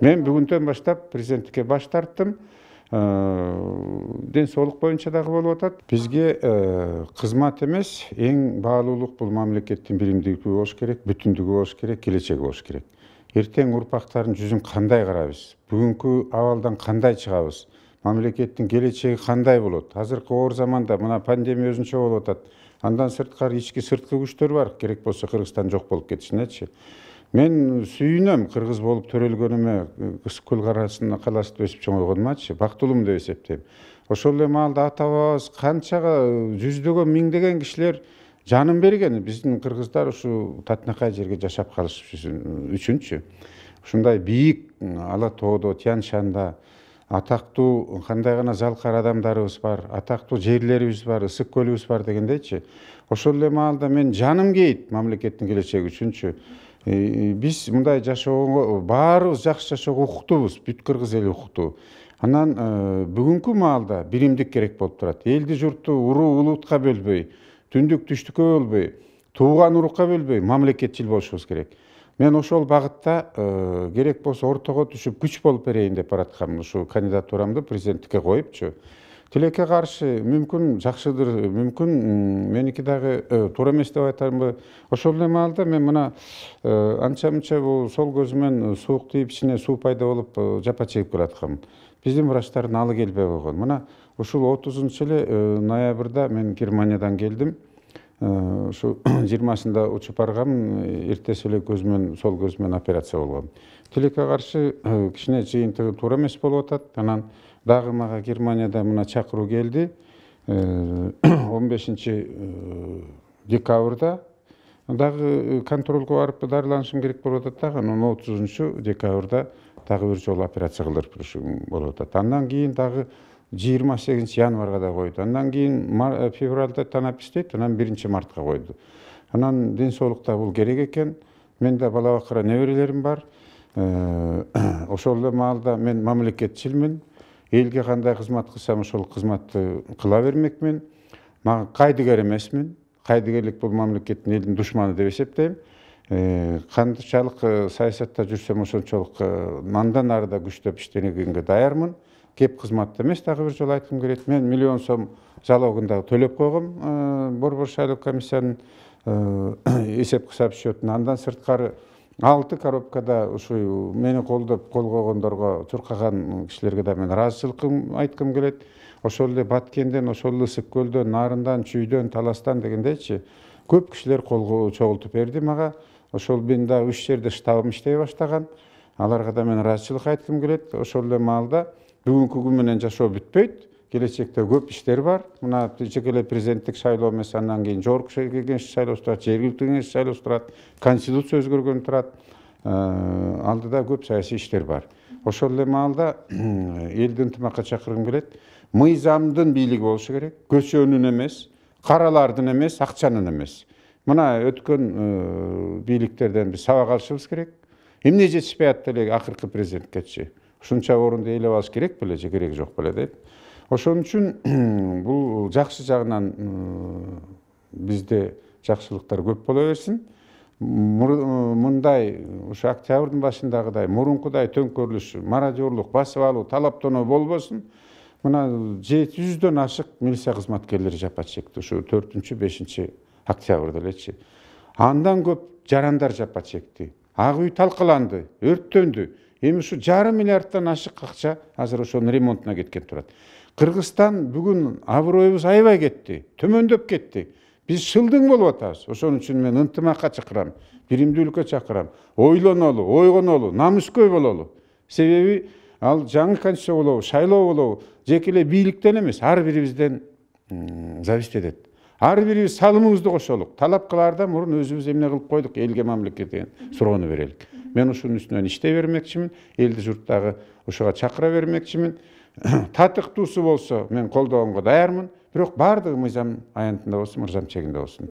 мен бүгүнтөн баштап президенттикке баш тарттым э, ден соолук боюнча дагы болуп атат бизге э, кызмат эмес эң баалуулук бул мамлекеттин биримдиги болуш керек бүтүндүгү болуш керек келечеги болуш керек эртең урпактардын жүзүн кандай карайбыз бүгүнкү абалдан кандай чыгабыз мамлекеттин келечеги кандай болот азыркы оор заманда мына пандемия өзүнчө болуп атат андан сырткары ички сырткы күчтөр бар керек болсо кыргызстан жок болуп кетишинечи мен сүйүнөм кыргыз болуп төрөлгөнүмө ысык көл каласында өсүп чоңойгонумачы бактылуумун деп эсептейм ошол эле маалда ата бабабыз канчага жүздөгөн миңдеген кишилер жанын берген биздин кыргыздар ушу татынакай жерге жашап калыш үчүнчү ушундай бийик ала тоодо тянь шанда атактуу кандай гана залкар адамдарыбыз бар атактуу жерлерибиз бар ысык көлүбүз бар дегендейчи ошол эле маалда мен жаным кейит мамлекеттин келечеги үчүнчү биз мындай жашоого баарыбыз жакшы жашоого укуктуубуз бүт кыргыз эли укуктуу анан э, бүгүнкү маалда биримдик керек болуп турат элди журтту уруу улутка бөлбөй түндүк түштүккө бөлбөй тууган урукка бөлбөй мамлекетчил болушубуз керек мен ошол багытта э, керек болсо ортого түшүп күч болуп берейин деп бараткам ушул кандидатурамды президенттикке коюпчу тилекке каршы мүмкүн жакшыдыр мүмкүн меники дагы туура эмес деп айтамбы ошол эле маалда мен мына анча мынча бул сол көзүмөн суук тийип ичине суу пайда болуп жапа чегип келаткам биздин врачтардын алы келбей койгон мына ушул отузунчу эле ноябрда мен германиядан келдим ушу жыйырмасында учуп баргам эртеси эле көзүмөн сол көзүмөн операция болгон тилекке каршы кичине жыйынтыгы туура эмес болуп атат анан дагы мага германияда мына чакыруу келди он бешинчи декабрда дагы контролго барып дарыланышым керек болуп атат дагы анан отузунчу декабрда дагы бир жолу операция кылдырып болуп атат андан кийин дагы жыйырма сегизинчи январга да койду андан кийин февралда танап иштейт анан биринчи мартка койду анан ден соолукта бул керек экен мен да бала бакыра неберелерим бар ошол эле маалда мен мамлекетчилмин елге қандай қызмат қылсам сол қызметті қыла бермекпін маған қайдыгер емеспін қайдыгерлік бұл мемлекеттің елдің душманы деп есептеймін қаншалық саясатта жүрсем ошончолук мандан ары да күчтөп иштегенге даярмын кеп кызматта эмес дагы бир жолу айткым келет мен миллион сом дагы төлөп койгом борбор шайлоо комиссиянын эсеп кысап счетуна андан сырткары алты коробкада ушу мени колдоп кол койгондорго чуркаган кишилерге да мен ыраазычылыкымы айткым келет ошол эле баткенден ошол эле ысык көлдөн нарындан чүйдөн таластан дегендейчи көп кишилер кол чогултуп берди мага ошол мен дагы үч жерде штабым иштей баштаган аларга да мен ыраазычылык айткым келет ошол эле маалда бүгүнкү күн менен жашоо бүтпөйт келечекте көп иштер бар мына эле президенттик шайлоо эмес андан кийин жогорку кеңеш шайлоосу турат жергиликтүү кеңеш шайлоосу турат конституция өзгөргөн турат алдыда көп саясий иштер бар ошол эле маалда элди ынтымакка чакыргым келет мыйзамдын бийлиги болушу керек көчөнүн эмес каралардын эмес акчанын эмес мына өткөн бийликтерден биз сабак алышыбыз керек эмне жетишпей атты эле акыркы президенткечи ушунча орунду ээлеп алыш керек беле же кереги жок беле деп ошон үчүн бул жакшы жагынан э, бизде жакшылыктар көп боло берсин э, мындай ушу октябрдын башындагыдай мурункудай төңкөрүлүш мародерлук басып алуу тоноо болбосун мына жети жүздөн ашык милиция кызматкерлери жапа чекти ушу төртүнчү бешинчи октябрда элечи андан көп жарандар жапа чекти ак үй талкаланды өрттөндү эми ушу жарым миллиардтан ашык акча азыр ошонун ремонтуна кеткен турат кыргызстан бүгүн аброебуз аябай кетти төмөндөп кетти биз шылдың болуп атабыз ошон үчүн мен ынтымакка чакырам биримдүүлүккө чакырам ойлонолу ойгонолу намыскөй бололу себеби ал жаңы конституция болобу шайлоо болобу жеке эле бийликтен эмес ар бирибизден зависеть этет ар бирибиз салымыбызды кошолук талап кылаардан мурун өзүбүз эмне кылып койдук элге мамлекет деген суроону берелик мен ушунун үстүнөн иштей бермекчимин элди журттагы ушуга чакыра бермекчимин татыктуусу болсо мен колдогонго даярмын бирок баардыгы мыйзам аянтында болсун мыйзам чегинде болсун